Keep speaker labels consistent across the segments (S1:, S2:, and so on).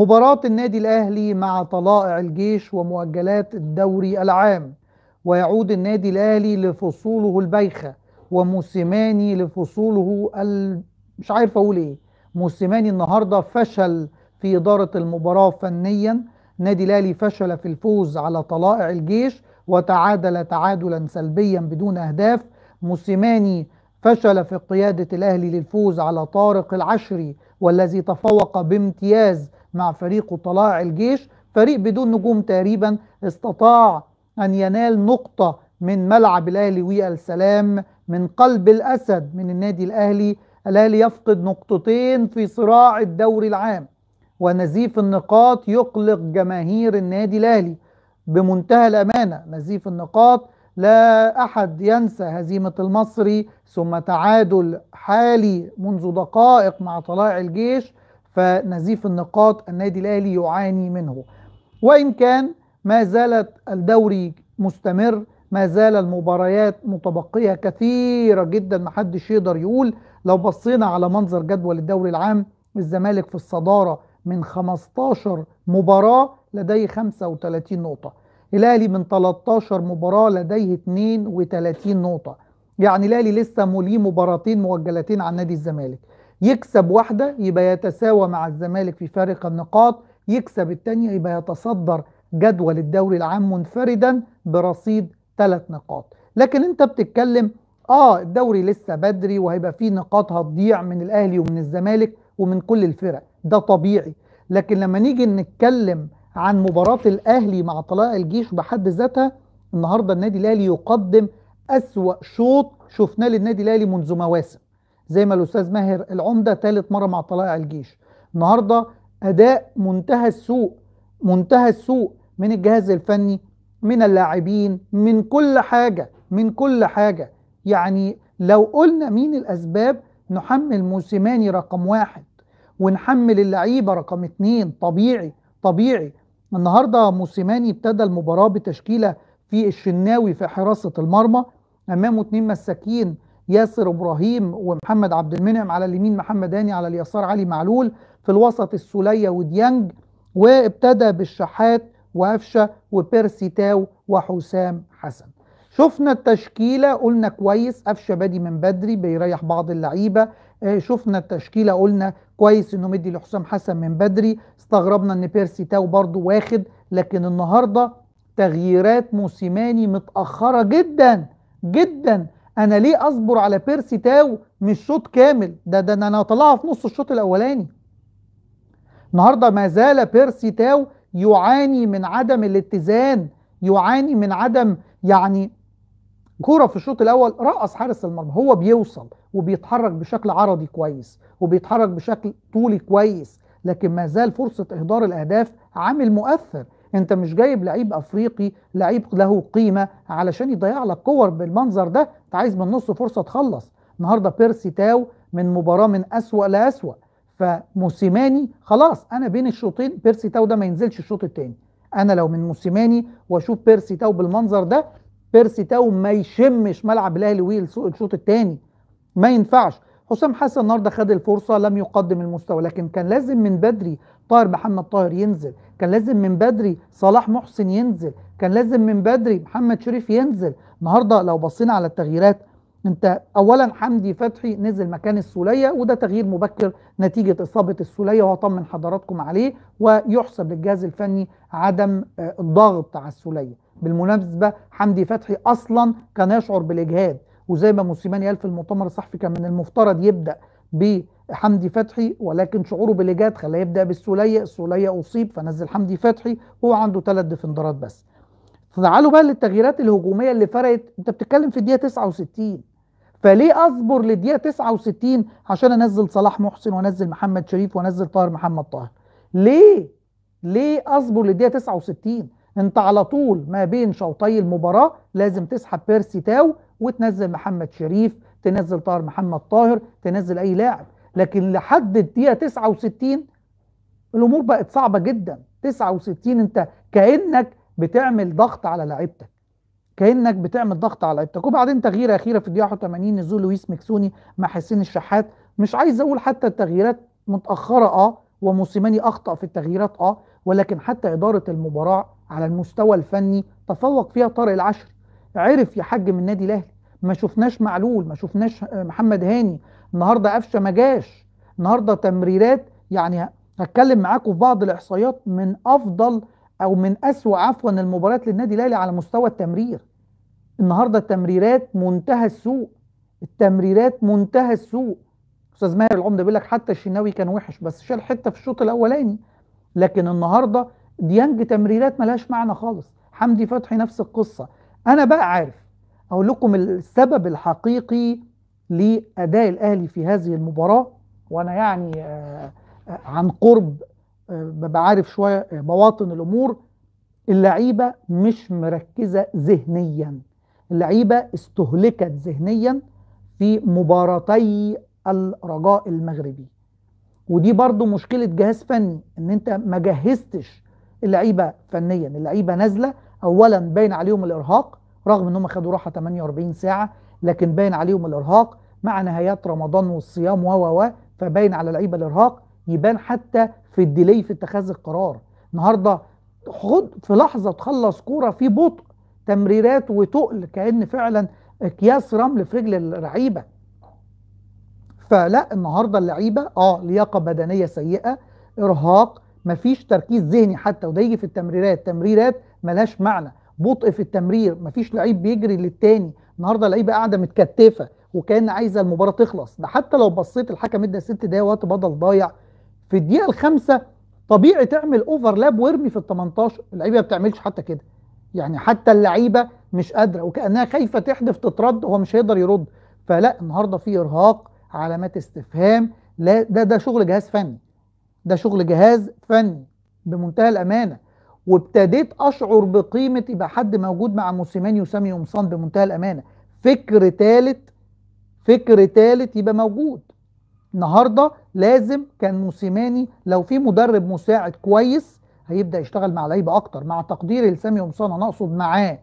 S1: مباراة النادي الأهلي مع طلائع الجيش ومؤجلات الدوري العام ويعود النادي الأهلي لفصوله البيخة وموسيماني لفصوله ال... مش عارف أقول إيه موسيماني النهاردة فشل في إدارة المباراة فنيا النادي الأهلي فشل في الفوز على طلائع الجيش وتعادل تعادلا سلبيا بدون أهداف موسيماني فشل في قيادة الأهلي للفوز على طارق العشري والذي تفوق بامتياز مع فريقه طلائع الجيش فريق بدون نجوم تقريبا استطاع أن ينال نقطة من ملعب الأهلي والسلام من قلب الأسد من النادي الأهلي الأهلي يفقد نقطتين في صراع الدوري العام ونزيف النقاط يقلق جماهير النادي الأهلي بمنتهى الأمانة نزيف النقاط لا أحد ينسى هزيمة المصري ثم تعادل حالي منذ دقائق مع طلائع الجيش فنزيف النقاط النادي الاهلي يعاني منه وان كان ما زالت الدوري مستمر ما زال المباريات متبقيه كثيره جدا ما حدش يقدر يقول لو بصينا على منظر جدول الدوري العام الزمالك في الصداره من 15 مباراه لديه 35 نقطه الاهلي من 13 مباراه لديه 32 نقطه يعني الاهلي لسه ليه مباراتين موجلتين عن نادي الزمالك يكسب واحدة يبقى يتساوى مع الزمالك في فارق النقاط يكسب التانية يبقى يتصدر جدول الدوري العام منفردا برصيد ثلاث نقاط لكن انت بتتكلم اه الدوري لسه بدري وهيبقى فيه نقاط هتضيع من الاهلي ومن الزمالك ومن كل الفرق ده طبيعي لكن لما نيجي نتكلم عن مباراة الاهلي مع طلائع الجيش بحد ذاتها النهارده النادي الاهلي يقدم اسوأ شوط شفناه للنادي الاهلي منذ مواسم زي ما الاستاذ ماهر العمده ثالث مره مع طلائع الجيش النهارده اداء منتهى السوء منتهى السوء من الجهاز الفني من اللاعبين من كل حاجه من كل حاجه يعني لو قلنا مين الاسباب نحمل موسيماني رقم واحد ونحمل اللعيبه رقم اتنين طبيعي طبيعي النهارده موسيماني ابتدى المباراه بتشكيله في الشناوي في حراسه المرمى امامه اتنين مساكين ياسر ابراهيم ومحمد عبد المنعم على اليمين محمد هاني على اليسار علي معلول في الوسط السوليه وديانج وابتدى بالشحات وقفشه وبيرسي تاو وحسام حسن شفنا التشكيله قلنا كويس قفشه بادي من بدري بيريح بعض اللعيبه آه، شفنا التشكيله قلنا كويس انه مدي لحسام حسن من بدري استغربنا ان بيرسي تاو برضو واخد لكن النهارده تغييرات موسيماني متاخره جدا جدا انا ليه اصبر على بيرسي تاو مش شوط كامل ده ده انا اطلعها في نص الشوط الاولاني النهارده ما زال بيرسي تاو يعاني من عدم الاتزان يعاني من عدم يعني كوره في الشوط الاول رقص حارس المرمى هو بيوصل وبيتحرك بشكل عرضي كويس وبيتحرك بشكل طولي كويس لكن ما زال فرصه اهدار الاهداف عامل مؤثر انت مش جايب لعيب افريقي لعيب له قيمه علشان يضيع لك كور بالمنظر ده انت عايز من نص فرصه تخلص النهارده بيرسي تاو من مباراه من اسوا لاسوا فموسيماني خلاص انا بين الشوطين بيرسي تاو ده ما ينزلش الشوط الثاني انا لو من موسيماني واشوف بيرسي تاو بالمنظر ده بيرسي تاو ما يشمش ملعب الاهلي الشوط الثاني ما ينفعش حسام حسن النهارده خد الفرصه لم يقدم المستوى لكن كان لازم من بدري طاهر محمد طاهر ينزل كان لازم من بدري صلاح محسن ينزل كان لازم من بدري محمد شريف ينزل النهارده لو بصينا على التغييرات انت اولا حمدي فتحي نزل مكان السوليه وده تغيير مبكر نتيجه اصابه السوليه واطمن حضراتكم عليه ويحسب للجهاز الفني عدم آه، الضغط على السوليه بالمناسبه حمدي فتحي اصلا كان يشعر بالاجهاد وزي ما موسيماني قال في المؤتمر الصحفي كان من المفترض يبدا بحمدي فتحي ولكن شعوره بالاجهاد خلاه يبدا بالسوليه، السوليه اصيب فنزل حمدي فتحي هو عنده ثلاث ديفندرات بس. تعالوا بقى للتغييرات الهجوميه اللي فرقت انت بتتكلم في الدقيقه 69 فليه اصبر للدقيقه 69 عشان انزل صلاح محسن وانزل محمد شريف وانزل طاهر محمد طاهر؟ ليه؟ ليه اصبر للدقيقه 69 انت على طول ما بين شوطي المباراه لازم تسحب بيرسي تاو وتنزل محمد شريف تنزل طاهر محمد طاهر تنزل اي لاعب لكن لحد الدقيقه 69 الامور بقت صعبه جدا 69 انت كانك بتعمل ضغط على لعيبتك كانك بتعمل ضغط على لعيبتك وبعدين تغييره اخيره في الدقيقه 81 نزول لويس مكسوني مع حسين الشحات مش عايز اقول حتى التغييرات متاخره اه وموسيماني اخطا في التغييرات اه ولكن حتى اداره المباراه على المستوى الفني تفوق فيها طارق العشر عرف يحجم النادي الاهلي ما شفناش معلول ما شفناش آه، محمد هاني النهارده قفشه ما جاش النهارده تمريرات يعني هتكلم معاكم في بعض الاحصائيات من افضل او من اسوا عفوا المباريات للنادي الاهلي على مستوى التمرير النهارده التمريرات منتهى السوء التمريرات منتهى السوء استاذ ماهر العمده بيقول لك حتى الشناوي كان وحش بس شال حته في الشوط الاولاني لكن النهارده ديانج تمريرات ملهاش معنى خالص حمدي فتحي نفس القصه انا بقى عارف اقول لكم السبب الحقيقي لاداء الاهلي في هذه المباراه وانا يعني آه، عن قرب آه، ببقى عارف شويه آه، بواطن الامور اللعيبه مش مركزه ذهنيا اللعيبه استهلكت ذهنيا في مباراتي الرجاء المغربي ودي برضو مشكله جهاز فني ان انت ما جهزتش اللعيبه فنيا اللعيبه نازله اولا باين عليهم الارهاق رغم ان هم خدوا راحه 48 ساعه لكن باين عليهم الارهاق مع نهايات رمضان والصيام و و فباين على اللعيبه الارهاق يبان حتى في الديلي في اتخاذ القرار النهارده خد في لحظه تخلص كوره في بطء تمريرات وتقل كان فعلا اكياس رمل في رجل اللعيبه فلا النهارده اللعيبه اه لياقه بدنيه سيئه ارهاق مفيش تركيز ذهني حتى وده يجي في التمريرات تمريرات ملهاش معنى بطء في التمرير مفيش لعيب بيجري للتاني النهارده لعيبه قاعده متكتفه وكان عايزه المباراه تخلص ده حتى لو بصيت الحكم ادى ست دقايق وقت بدل ضايع في الدقيقه الخامسه طبيعي تعمل اوفرلاب وارمي في ال 18 اللعيبه ما بتعملش حتى كده يعني حتى اللعيبه مش قادره وكانها خايفه تحدف تترد هو مش هيقدر يرد فلا النهارده في ارهاق علامات استفهام لا ده ده شغل جهاز فني ده شغل جهاز فني بمنتهى الامانه وابتديت اشعر بقيمه يبقى حد موجود مع موسيماني وسامي قمصان بمنتهى الامانه فكر ثالث فكر ثالث يبقى موجود النهارده لازم كان موسيماني لو في مدرب مساعد كويس هيبدا يشتغل مع لعيبه اكتر مع تقديري لسامي قمصان انا اقصد معاه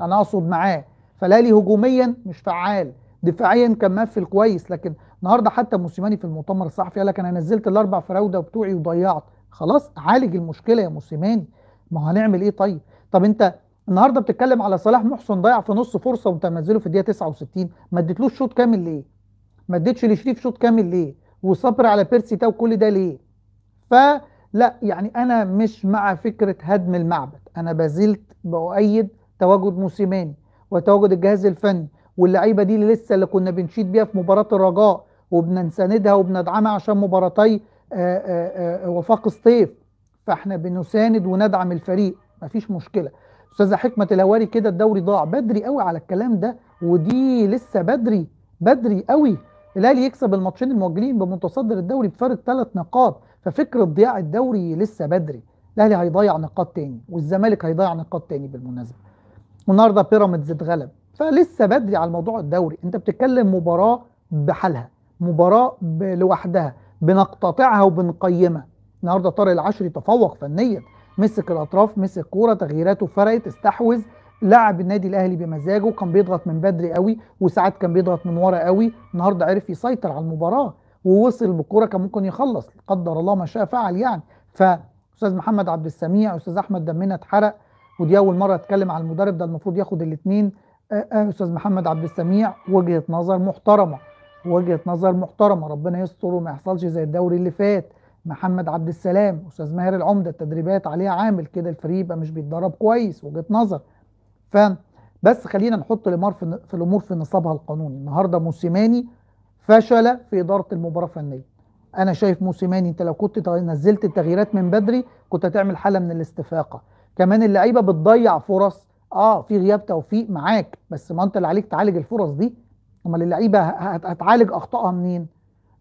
S1: انا اقصد معاه فلا لي هجوميا مش فعال دفاعيا كان مقفل كويس لكن النهارده حتى موسيماني في المؤتمر الصحفي قال لك انا نزلت الاربع فراوده بتوعي وضيعت خلاص عالج المشكله يا موسيماني ما هو هنعمل ايه طيب طب انت النهارده بتتكلم على صلاح محسن ضيع في نص فرصه وانت منزله في الدقيقه 69 ما اديتلوش شوط كامل ليه ما اديتش لشريف شوط كامل ليه وصبر على بيرسي تاو كل ده ليه فلا يعني انا مش مع فكره هدم المعبد انا بازلت بؤيد تواجد موسيماني وتواجد الجهاز الفني واللعيبه دي اللي لسه اللي كنا بنشيد بيها في مباراه الرجاء وبنساندها وبندعمها عشان مباراتي آه، آه، آه، وفاق الصيف فاحنا بنساند وندعم الفريق مفيش مشكله استاذه حكمه الهواري كده الدوري ضاع بدري قوي على الكلام ده ودي لسه بدري بدري قوي الاهلي يكسب الماتشين المؤجلين بمتصدر الدوري بفارق ثلاث نقاط ففكره ضياع الدوري لسه بدري الاهلي هيضيع نقاط تاني والزمالك هيضيع نقاط تاني بالمناسبه والنهارده بيراميدز اتغلب فلسه بدري على الموضوع الدوري انت بتتكلم مباراه بحالها مباراه لوحدها بنقتطعها وبنقيمها النهارده طارق العشري تفوق فنيا مسك الاطراف مسك كوره تغييراته فرقت استحوذ لعب النادي الاهلي بمزاجه كان بيضغط من بدري قوي وساعات كان بيضغط من ورا قوي النهارده عرف يسيطر على المباراه ووصل بالكوره كان ممكن يخلص قدر الله ما شاء فعل يعني فاستاذ محمد عبد السميع استاذ احمد دمنا اتحرق ودي اول مره اتكلم على المدرب ده المفروض ياخد الاثنين آه، آه، استاذ محمد عبد السميع وجهه نظر محترمه وجهه نظر محترمه ربنا يستر وما يحصلش زي الدوري اللي فات محمد عبد السلام استاذ ماهر العمده التدريبات عليها عامل كده الفريق يبقى مش بيتدرب كويس وجهه نظر ف بس خلينا نحط الامار في, في الامور في نصابها القانوني النهارده موسيماني فشل في اداره المباراه فنيا انا شايف موسيماني انت لو كنت نزلت التغييرات من بدري كنت هتعمل حاله من الاستفاقه كمان اللعيبه بتضيع فرص اه في غياب توفيق معاك بس ما انت اللي عليك تعالج الفرص دي امال اللعيبه هتعالج اخطائها منين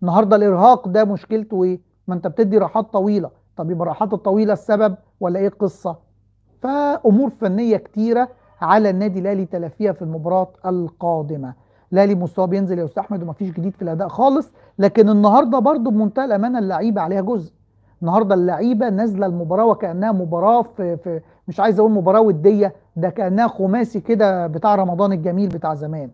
S1: النهارده الارهاق ده مشكلته ايه ما انت بتدي راحات طويله طب يبقى الراحات الطويله السبب ولا ايه القصه فامور فنيه كتيره على النادي الاهلي تلافيها في المباراه القادمه الاهلي مستواه بينزل يا استاذ احمد ومفيش جديد في الاداء خالص لكن النهارده برضه بمنتهى الامانه اللعيبه عليها جزء النهارده اللعيبه نازله المباراه وكانها مباراه في في مش عايز اقول مباراه وديه ده كانها خماسي كده بتاع رمضان الجميل بتاع زمان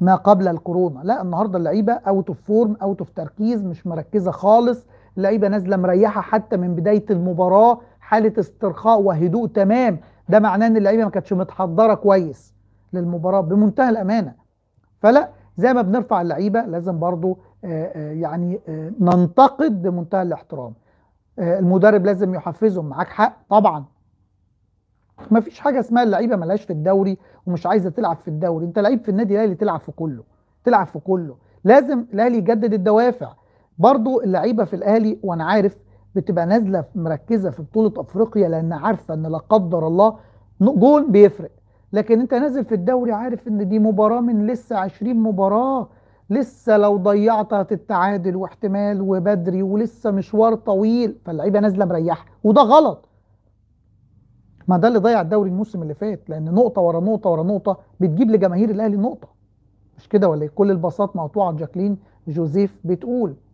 S1: ما قبل الكورونا لا النهارده اللعيبه اوت اوف فورم اوت اوف تركيز مش مركزه خالص اللعيبه نازله مريحه حتى من بدايه المباراه حاله استرخاء وهدوء تمام ده معناه ان اللعيبه ما كانتش متحضره كويس للمباراه بمنتهى الامانه فلا زي ما بنرفع اللعيبه لازم برضو آه، آه، يعني آه، ننتقد بمنتهى الاحترام المدرب لازم يحفزهم معاك حق طبعا ما فيش حاجه اسمها اللعيبه ملهاش في الدوري ومش عايزه تلعب في الدوري انت لعيب في النادي الاهلي تلعب في كله تلعب في كله لازم الاهلي يجدد الدوافع برضو اللعيبه في الاهلي وانا عارف بتبقى نازله مركزه في بطوله افريقيا لان عارفه ان لا قدر الله جول بيفرق لكن انت نازل في الدوري عارف ان دي مباراه من لسه 20 مباراه لسه لو ضيعت هتتعادل واحتمال وبدري ولسه مشوار طويل فاللعيبه نازله مريحه وده غلط ما ده اللي ضيع الدوري الموسم اللي فات لان نقطه ورا نقطه ورا نقطه بتجيب لجماهير الاهلي نقطه مش كده ولا إيه؟ كل الباصات مقطوعه جاكلين جوزيف بتقول